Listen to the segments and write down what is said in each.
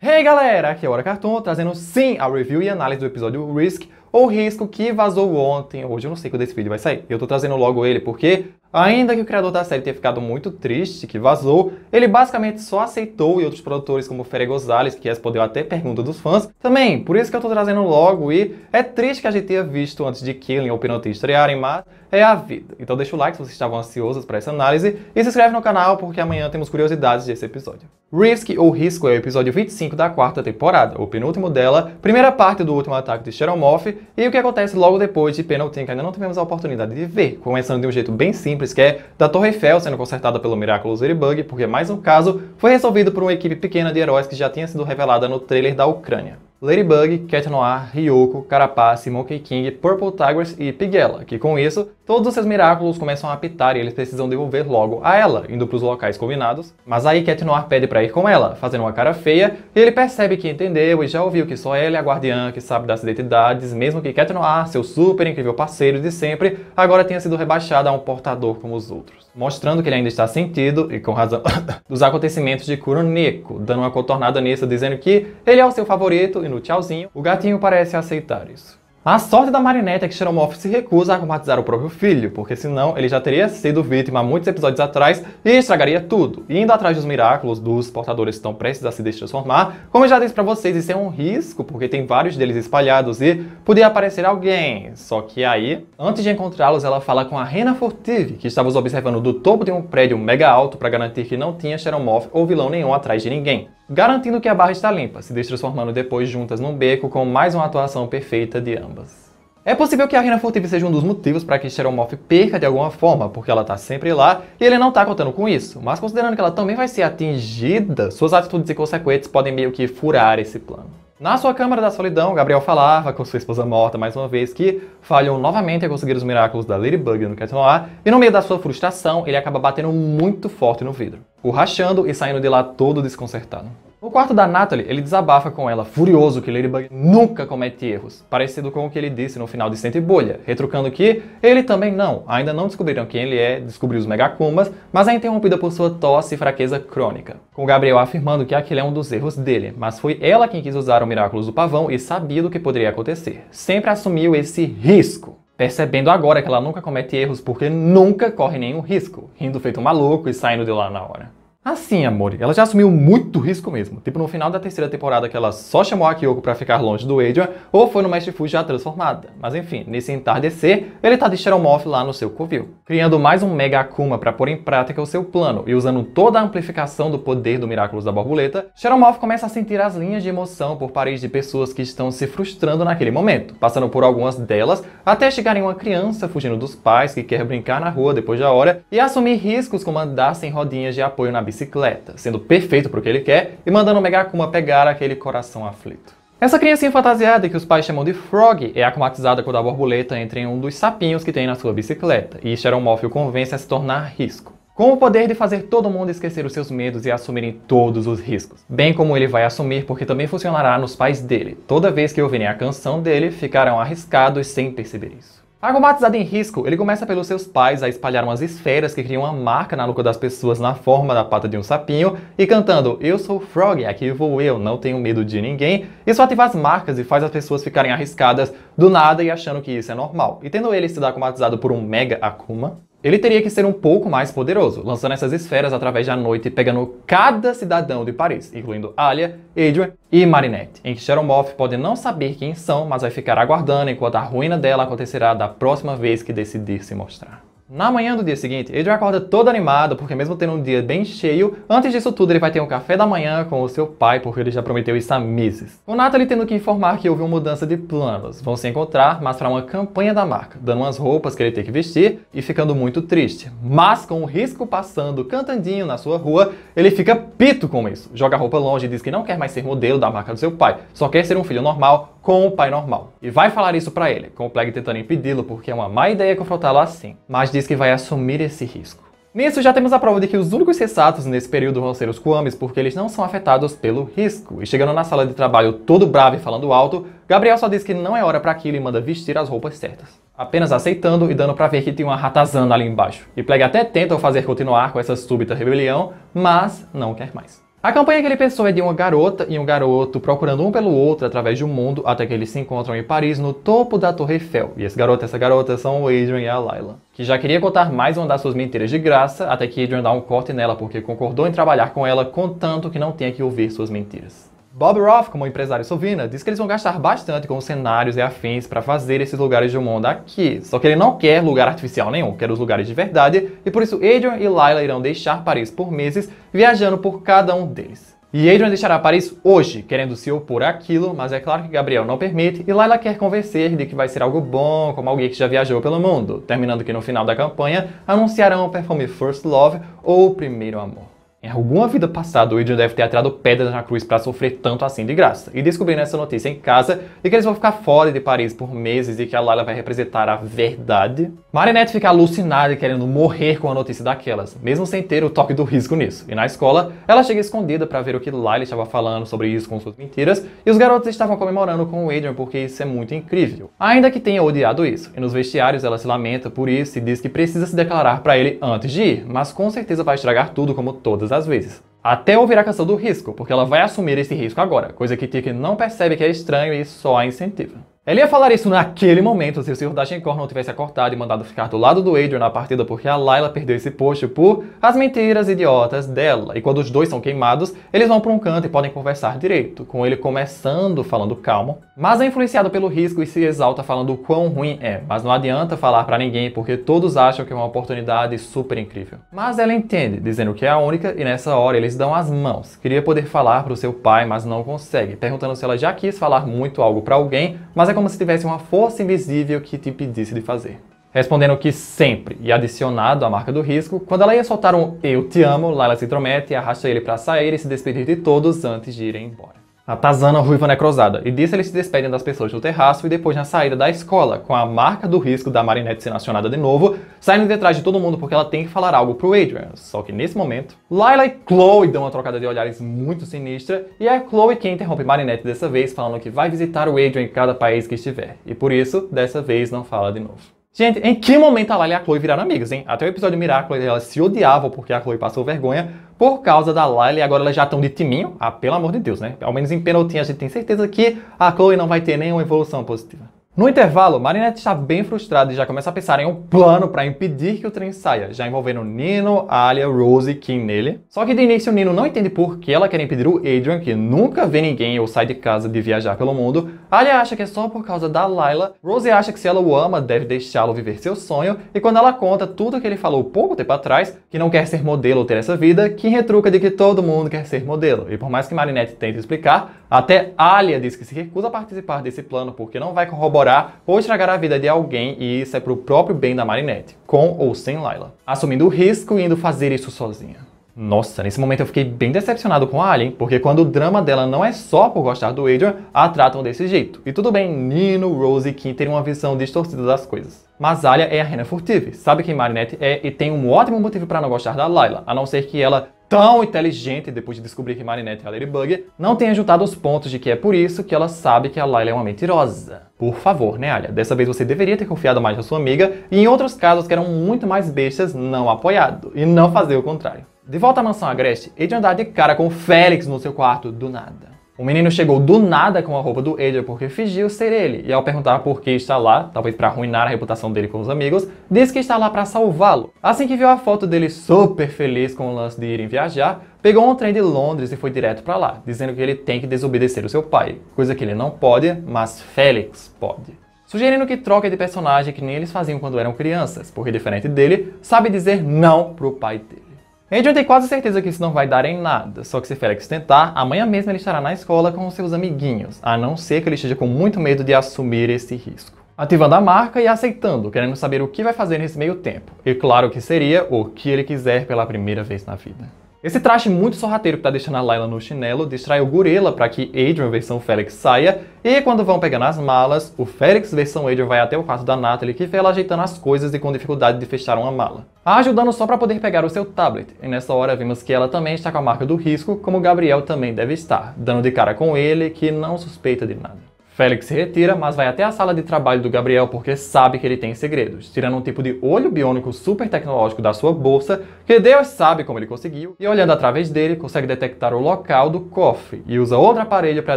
Hey galera, aqui é o Hora Cartoon, trazendo sim a review e análise do episódio Risk, ou risco que vazou ontem, hoje eu não sei quando esse vídeo vai sair, eu tô trazendo logo ele porque, ainda que o criador da série tenha ficado muito triste que vazou, ele basicamente só aceitou e outros produtores como Fere Gonzalez, que respondeu até pergunta dos fãs, também, por isso que eu tô trazendo logo e é triste que a gente tenha visto antes de Killing ou Penalty estrearem, mas é a vida. Então deixa o like se vocês estavam ansiosos para essa análise e se inscreve no canal porque amanhã temos curiosidades desse episódio. Risk ou Risco é o episódio 25 da quarta temporada, o penúltimo dela, primeira parte do último ataque de Xeromorph e o que acontece logo depois de pênalti, que ainda não tivemos a oportunidade de ver, começando de um jeito bem simples, que é da Torre Eiffel sendo consertada pelo Miraculous Ladybug, porque mais um caso foi resolvido por uma equipe pequena de heróis que já tinha sido revelada no trailer da Ucrânia. Ladybug, Cat Noir, Ryoko, Carapace, Monkey King, Purple Tigress e Pigella, que com isso Todos esses miraculos começam a apitar e eles precisam devolver logo a ela, indo para os locais combinados. Mas aí Cat Noir pede para ir com ela, fazendo uma cara feia, e ele percebe que entendeu e já ouviu que só ela é a guardiã que sabe das identidades, mesmo que Cat Noir, seu super incrível parceiro de sempre, agora tenha sido rebaixado a um portador como os outros. Mostrando que ele ainda está sentido, e com razão, dos acontecimentos de Kuroneko, dando uma contornada nisso, dizendo que ele é o seu favorito e no tchauzinho, o gatinho parece aceitar isso. A sorte da Marinette é que Xenomorph se recusa a romantizar o próprio filho, porque senão ele já teria sido vítima há muitos episódios atrás e estragaria tudo. Indo atrás dos miraculos dos portadores que estão prestes a se transformar, como eu já disse para vocês, isso é um risco, porque tem vários deles espalhados e podia aparecer alguém. Só que aí, antes de encontrá-los, ela fala com a Rena Furtive, que estava os observando do topo de um prédio mega alto para garantir que não tinha Xenomorph ou vilão nenhum atrás de ninguém garantindo que a barra está limpa, se transformando depois juntas num beco com mais uma atuação perfeita de ambas. É possível que a Rina Furtiva seja um dos motivos para que Xeromorph perca de alguma forma, porque ela está sempre lá e ele não está contando com isso, mas considerando que ela também vai ser atingida, suas atitudes inconsequentes podem meio que furar esse plano. Na sua Câmara da Solidão, Gabriel falava com sua esposa morta mais uma vez que falham novamente a conseguir os miraculos da Ladybug no Cat Noir, e no meio da sua frustração, ele acaba batendo muito forte no vidro, o rachando e saindo de lá todo desconcertado. No quarto da Natalie, ele desabafa com ela, furioso que Ladybug nunca comete erros, parecido com o que ele disse no final de Sente Bolha, retrucando que ele também não, ainda não descobriram quem ele é, descobriu os Megacumbas, mas é interrompida por sua tosse e fraqueza crônica, com Gabriel afirmando que aquele é um dos erros dele, mas foi ela quem quis usar o Miraculous do Pavão e sabia do que poderia acontecer. Sempre assumiu esse risco percebendo agora que ela nunca comete erros porque nunca corre nenhum risco, rindo feito um maluco e saindo de lá na hora. Assim, amor, ela já assumiu muito risco mesmo. Tipo, no final da terceira temporada que ela só chamou a Kyoko para ficar longe do Adrian, ou foi no Mestre Fu já transformada. Mas enfim, nesse entardecer, ele tá de Xeromorph lá no seu covil, criando mais um Mega Akuma para pôr em prática o seu plano, e usando toda a amplificação do poder do Miraculous da Borboleta, Xeromorph começa a sentir as linhas de emoção por paredes de pessoas que estão se frustrando naquele momento, passando por algumas delas, até chegar em uma criança fugindo dos pais que quer brincar na rua depois da hora, e assumir riscos como andar sem rodinhas de apoio na bicicleta bicicleta, sendo perfeito para o que ele quer e mandando Megakuma pegar aquele coração aflito. Essa criancinha fantasiada que os pais chamam de Frog é aclimatizada quando a borboleta entra em um dos sapinhos que tem na sua bicicleta, e Xeromorph o convence a se tornar risco. Com o poder de fazer todo mundo esquecer os seus medos e assumirem todos os riscos. Bem como ele vai assumir, porque também funcionará nos pais dele. Toda vez que ouvirem a canção dele, ficarão arriscados sem perceber isso. Acumatizado em risco, ele começa pelos seus pais a espalhar umas esferas que criam uma marca na nuca das pessoas na forma da pata de um sapinho e cantando Eu sou Frog, aqui vou eu, não tenho medo de ninguém. Isso ativa as marcas e faz as pessoas ficarem arriscadas do nada e achando que isso é normal. E tendo ele se dar por um mega Akuma, ele teria que ser um pouco mais poderoso, lançando essas esferas através da noite e pegando cada cidadão de Paris, incluindo Alia, Adrian e Marinette, em que Sharon Moff pode não saber quem são, mas vai ficar aguardando enquanto a ruína dela acontecerá da próxima vez que decidir se mostrar. Na manhã do dia seguinte, Adrian acorda todo animado, porque mesmo tendo um dia bem cheio, antes disso tudo ele vai ter um café da manhã com o seu pai, porque ele já prometeu isso há meses. O Natalie tendo que informar que houve uma mudança de planos. Vão se encontrar, mas para uma campanha da marca, dando umas roupas que ele tem que vestir e ficando muito triste. Mas com o risco passando cantandinho na sua rua, ele fica pito com isso. Joga a roupa longe e diz que não quer mais ser modelo da marca do seu pai, só quer ser um filho normal, com o pai normal. E vai falar isso para ele, com o Plague tentando impedi-lo porque é uma má ideia confrontá-lo assim, mas diz que vai assumir esse risco. Nisso já temos a prova de que os únicos sensatos nesse período vão ser os Kwamis, porque eles não são afetados pelo risco. E chegando na sala de trabalho todo bravo e falando alto, Gabriel só diz que não é hora para aquilo e manda vestir as roupas certas. Apenas aceitando e dando para ver que tem uma ratazana ali embaixo. E Plague até tenta fazer continuar com essa súbita rebelião, mas não quer mais. A campanha que ele pensou é de uma garota e um garoto procurando um pelo outro através do mundo até que eles se encontram em Paris no topo da Torre Eiffel. E esse garoto e essa garota são o Adrian e a Layla. Que já queria contar mais uma das suas mentiras de graça até que Adrian dá um corte nela porque concordou em trabalhar com ela contanto que não tenha que ouvir suas mentiras. Bob Roth, como empresário Sovina, diz que eles vão gastar bastante com cenários e afins para fazer esses lugares de um mundo aqui. Só que ele não quer lugar artificial nenhum, quer os lugares de verdade, e por isso Adrian e Lila irão deixar Paris por meses, viajando por cada um deles. E Adrian deixará Paris hoje, querendo se opor àquilo, mas é claro que Gabriel não permite e Lila quer convencer de que vai ser algo bom, como alguém que já viajou pelo mundo, terminando que no final da campanha anunciarão o perfume First Love ou Primeiro Amor. Em alguma vida passada, o Adrian deve ter atirado pedras na cruz para sofrer tanto assim de graça. E descobrindo essa notícia em casa de que eles vão ficar fora de Paris por meses e que a Lila vai representar a verdade. Marinette fica alucinada e querendo morrer com a notícia daquelas, mesmo sem ter o toque do risco nisso. E na escola, ela chega escondida para ver o que Lila estava falando sobre isso com suas mentiras, e os garotos estavam comemorando com o Adrian porque isso é muito incrível. Ainda que tenha odiado isso. E nos vestiários ela se lamenta por isso e diz que precisa se declarar para ele antes de ir, mas com certeza vai estragar tudo como todas todas as vezes. Até ouvir a canção do risco, porque ela vai assumir esse risco agora, coisa que Tiki não percebe que é estranho e só a é incentiva. Ele ia falar isso naquele momento se o Sr. Dagencourt não tivesse cortado e mandado ficar do lado do Adrian na partida porque a Layla perdeu esse posto por as mentiras idiotas dela. E quando os dois são queimados, eles vão para um canto e podem conversar direito, com ele começando falando calmo, mas é influenciado pelo risco e se exalta falando o quão ruim é. Mas não adianta falar para ninguém porque todos acham que é uma oportunidade super incrível. Mas ela entende, dizendo que é a única e nessa hora eles dão as mãos. Queria poder falar para o seu pai, mas não consegue, perguntando se ela já quis falar muito algo para alguém, mas é como se tivesse uma força invisível que te pedisse de fazer. Respondendo que sempre e adicionado à marca do risco, quando ela ia soltar um eu te amo, Layla se intromete, arrasta ele para sair e se despedir de todos antes de irem embora a Tazana ruiva necrosada, e disso eles se despedem das pessoas do terraço e depois na saída da escola, com a marca do risco da Marinette ser acionada de novo, saindo detrás de todo mundo porque ela tem que falar algo pro Adrian. Só que nesse momento, Lila e Chloe dão uma trocada de olhares muito sinistra, e é Chloe quem interrompe Marinette dessa vez, falando que vai visitar o Adrian em cada país que estiver, e por isso, dessa vez, não fala de novo. Gente, em que momento a Lila e a Chloe viraram amigas, hein? Até o episódio Miracle elas se odiavam porque a Chloe passou vergonha, por causa da Lyle, agora elas já estão de timinho. Ah, pelo amor de Deus, né? Ao menos em penaltinha a gente tem certeza que a Chloe não vai ter nenhuma evolução positiva. No intervalo, Marinette está bem frustrada e já começa a pensar em um plano para impedir que o trem saia, já envolvendo Nino, Alia, Rose e Kim nele. Só que de início Nino não entende por que ela quer impedir o Adrian, que nunca vê ninguém ou sai de casa de viajar pelo mundo. Alia acha que é só por causa da Layla. Rose acha que se ela o ama, deve deixá-lo viver seu sonho. E quando ela conta tudo que ele falou pouco tempo atrás, que não quer ser modelo ou ter essa vida, Kim retruca de que todo mundo quer ser modelo. E por mais que Marinette tente explicar, até Alia diz que se recusa a participar desse plano porque não vai corroborar piorar ou estragar a vida de alguém e isso é pro próprio bem da Marinette, com ou sem Layla. Assumindo o risco e indo fazer isso sozinha. Nossa, nesse momento eu fiquei bem decepcionado com a Alien, porque quando o drama dela não é só por gostar do Adrian, a tratam desse jeito. E tudo bem, Nino, Rose e Kim terem uma visão distorcida das coisas. Mas Alia é a Rena Furtive, sabe quem Marinette é e tem um ótimo motivo para não gostar da Layla, a não ser que ela tão inteligente, depois de descobrir que Marinette é a Ladybug, não tenha juntado os pontos de que é por isso que ela sabe que a Layla é uma mentirosa. Por favor, né, Alia? Dessa vez você deveria ter confiado mais na sua amiga e em outros casos que eram muito mais bestas, não apoiado. E não fazer o contrário. De volta à mansão agreste, Adrian dá de cara com Félix no seu quarto, do nada. O menino chegou do nada com a roupa do Edgar porque fingiu ser ele, e ao perguntar por que está lá, talvez para arruinar a reputação dele com os amigos, diz que está lá para salvá-lo. Assim que viu a foto dele super feliz com o lance de irem viajar, pegou um trem de Londres e foi direto para lá, dizendo que ele tem que desobedecer o seu pai, coisa que ele não pode, mas Félix pode. Sugerindo que troque de personagem que nem eles faziam quando eram crianças, porque diferente dele, sabe dizer não pro pai dele. Angel tem quase certeza que isso não vai dar em nada, só que se Félix tentar, amanhã mesmo ele estará na escola com seus amiguinhos, a não ser que ele esteja com muito medo de assumir esse risco. Ativando a marca e aceitando, querendo saber o que vai fazer nesse meio tempo. E claro que seria o que ele quiser pela primeira vez na vida. Esse traje muito sorrateiro que tá deixando a Layla no chinelo distrai o Gorila para que Adrian versão Félix saia, e quando vão pegando as malas, o Félix versão Adrian vai até o quarto da Natalie que vê ela ajeitando as coisas e com dificuldade de fechar uma mala. A ajudando só para poder pegar o seu tablet, e nessa hora vimos que ela também está com a marca do risco, como Gabriel também deve estar, dando de cara com ele que não suspeita de nada. Félix se retira, mas vai até a sala de trabalho do Gabriel porque sabe que ele tem segredos, tirando um tipo de olho biônico super tecnológico da sua bolsa, que Deus sabe como ele conseguiu, e olhando através dele, consegue detectar o local do cofre e usa outro aparelho para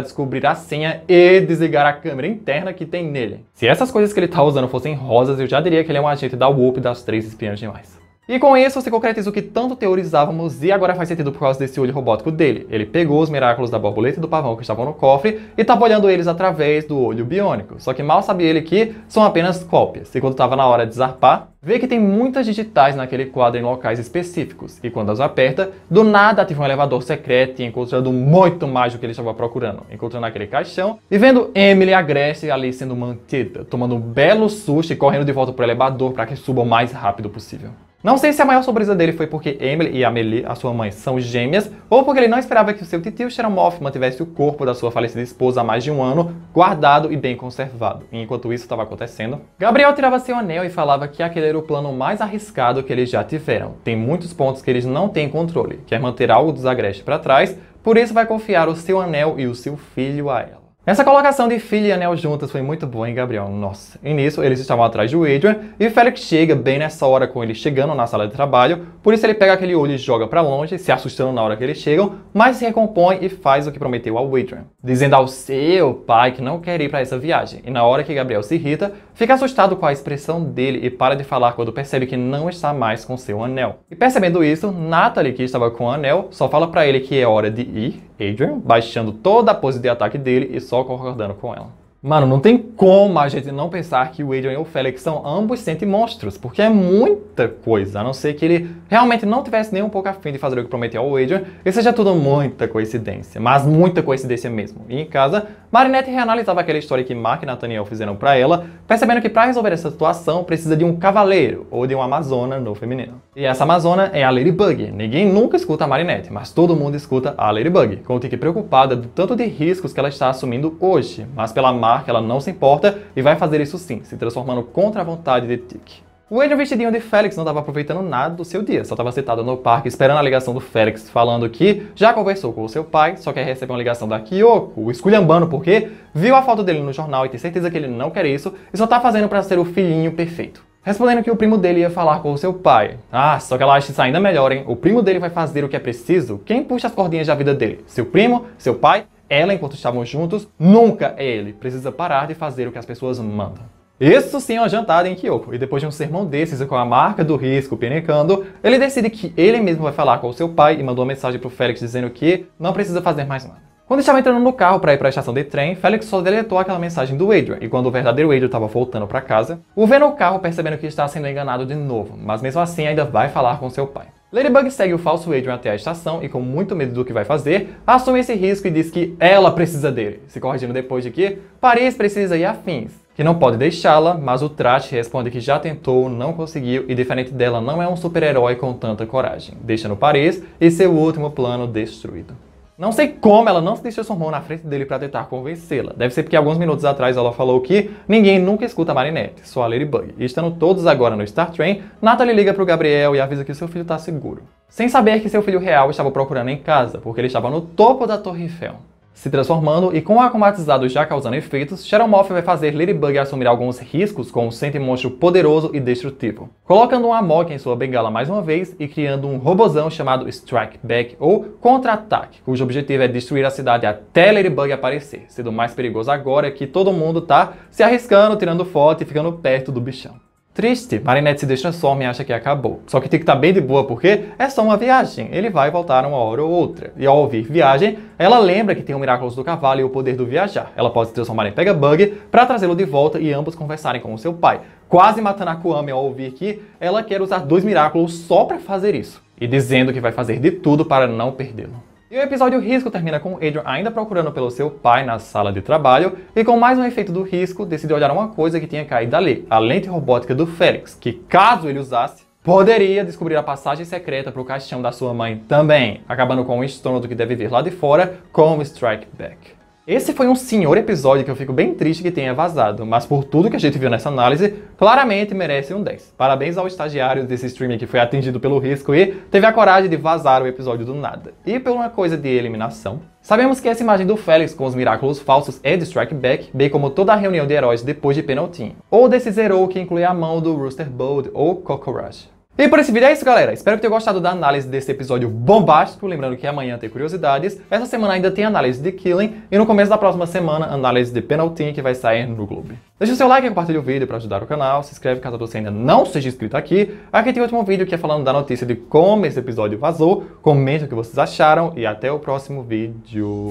descobrir a senha e desligar a câmera interna que tem nele. Se essas coisas que ele tá usando fossem rosas, eu já diria que ele é um agente da Whoop das três espiãs demais. E com isso você concretiza o que tanto teorizávamos e agora faz sentido por causa desse olho robótico dele. Ele pegou os miraculos da borboleta e do pavão que estavam no cofre e tava olhando eles através do olho biônico. Só que mal sabia ele que são apenas cópias. E quando estava na hora de zarpar, vê que tem muitas digitais naquele quadro em locais específicos. E quando as aperta, do nada ativa um elevador secreto e encontrando muito mais do que ele estava procurando. Encontrando aquele caixão e vendo Emily agreste ali sendo mantida, tomando um belo susto e correndo de volta pro elevador para que suba o mais rápido possível. Não sei se a maior surpresa dele foi porque Emily e Amelie, a sua mãe, são gêmeas, ou porque ele não esperava que o seu tio Xeromoff mantivesse o corpo da sua falecida esposa há mais de um ano, guardado e bem conservado. E enquanto isso estava acontecendo, Gabriel tirava seu anel e falava que aquele era o plano mais arriscado que eles já tiveram. Tem muitos pontos que eles não têm controle, quer manter algo dos agreste para trás, por isso vai confiar o seu anel e o seu filho a ela. Essa colocação de filha e anel juntas foi muito boa, hein, Gabriel? Nossa. E nisso, eles estavam atrás de Adrian e Félix chega bem nessa hora com ele chegando na sala de trabalho. Por isso, ele pega aquele olho e joga para longe, se assustando na hora que eles chegam, mas se recompõe e faz o que prometeu ao Adrian, dizendo ao seu pai que não quer ir para essa viagem. E na hora que Gabriel se irrita, fica assustado com a expressão dele e para de falar quando percebe que não está mais com seu anel. E percebendo isso, Natalie, que estava com o anel, só fala para ele que é hora de ir, Adrian, baixando toda a pose de ataque dele e só concordando com ela. Mano, não tem como a gente não pensar que o Adrian e o Felix são ambos senti-monstros, porque é muita coisa, a não ser que ele realmente não tivesse nem um pouco afim de fazer o que prometeu ao Adrian, e seja tudo muita coincidência, mas muita coincidência mesmo. E em casa, Marinette reanalisava aquela história que Mark e Nathaniel fizeram para ela, percebendo que para resolver essa situação precisa de um cavaleiro ou de uma amazona no feminino. E essa amazona é a Ladybug. Ninguém nunca escuta a Marinette, mas todo mundo escuta a Ladybug, com o preocupada do tanto de riscos que ela está assumindo hoje. Mas pela Mark ela não se importa e vai fazer isso sim, se transformando contra a vontade de Tiki. O William vestidinho de Félix não estava aproveitando nada do seu dia, só estava sentado no parque esperando a ligação do Félix falando que já conversou com o seu pai, só quer receber uma ligação da Kyoko, esculhambando porque viu a foto dele no jornal e tem certeza que ele não quer isso e só está fazendo para ser o filhinho perfeito. Respondendo que o primo dele ia falar com o seu pai. Ah, só que ela acha isso ainda melhor, hein? O primo dele vai fazer o que é preciso. Quem puxa as cordinhas da vida dele? Seu primo, seu pai, ela enquanto estavam juntos? Nunca é ele. Precisa parar de fazer o que as pessoas mandam. Isso sim é uma jantada em Kyoko. E depois de um sermão desses com a marca do risco penecando, ele decide que ele mesmo vai falar com o seu pai e mandou uma mensagem pro Félix dizendo que não precisa fazer mais nada. Quando estava entrando no carro para ir para a estação de trem, Félix só deletou aquela mensagem do Adrian, e quando o verdadeiro Adrian estava voltando para casa, o vê no carro percebendo que está sendo enganado de novo, mas mesmo assim ainda vai falar com seu pai. Ladybug segue o falso Adrian até a estação e, com muito medo do que vai fazer, assume esse risco e diz que ela precisa dele, se corrigindo depois de que Paris precisa ir a fins que não pode deixá-la, mas o Trash responde que já tentou, não conseguiu e diferente dela não é um super-herói com tanta coragem. Deixa no Paris e seu último plano destruído. Não sei como ela não se transformou na frente dele para tentar convencê-la. Deve ser porque alguns minutos atrás ela falou que ninguém nunca escuta a Marinette, só a Ladybug. E estando todos agora no Star Train, Natalie liga pro Gabriel e avisa que seu filho tá seguro. Sem saber que seu filho real estava procurando em casa, porque ele estava no topo da Torre Eiffel se transformando e com o acromatizado já causando efeitos, Shadowmoth vai fazer Ladybug assumir alguns riscos com um sentimento poderoso e destrutivo, colocando um Amok em sua bengala mais uma vez e criando um robozão chamado Strike Back ou Contra-Ataque, cujo objetivo é destruir a cidade até Ladybug aparecer, sendo mais perigoso agora que todo mundo tá se arriscando, tirando foto e ficando perto do bichão. Triste, Marinette é se transforma e acha que acabou. Só que tem que estar tá bem de boa porque é só uma viagem, ele vai voltar uma hora ou outra. E ao ouvir viagem, ela lembra que tem o Miraculous do Cavalo e o poder do viajar. Ela pode se transformar em Pega-Bug para trazê-lo de volta e ambos conversarem com o seu pai. Quase matando a ao ouvir que ela quer usar dois Miraculous só para fazer isso. E dizendo que vai fazer de tudo para não perdê-lo. E o episódio Risco termina com Adrian ainda procurando pelo seu pai na sala de trabalho e com mais um efeito do risco decide olhar uma coisa que tinha caído ali, a lente robótica do Félix, que caso ele usasse, poderia descobrir a passagem secreta para o caixão da sua mãe também, acabando com o estômago que deve vir lá de fora com o Strike Back. Esse foi um senhor episódio que eu fico bem triste que tenha vazado, mas por tudo que a gente viu nessa análise, claramente merece um 10. Parabéns ao estagiário desse streaming que foi atingido pelo risco e teve a coragem de vazar o episódio do nada. E por uma coisa de eliminação, Sabemos que essa imagem do Félix com os miraculos falsos é de Strike Back, bem como toda a reunião de heróis depois de penaltim, Ou desse Zero que inclui a mão do Rooster Bold ou Cockroach. E por esse vídeo é isso, galera. Espero que tenham gostado da análise desse episódio bombástico. Lembrando que amanhã tem curiosidades. Essa semana ainda tem análise de Killing. E no começo da próxima semana, análise de Penalty, que vai sair no Globo. Deixa o seu like e compartilha o vídeo para ajudar o canal. Se inscreve caso você ainda não seja inscrito aqui. Aqui tem o último vídeo que é falando da notícia de como esse episódio vazou. Comenta o que vocês acharam e até o próximo vídeo.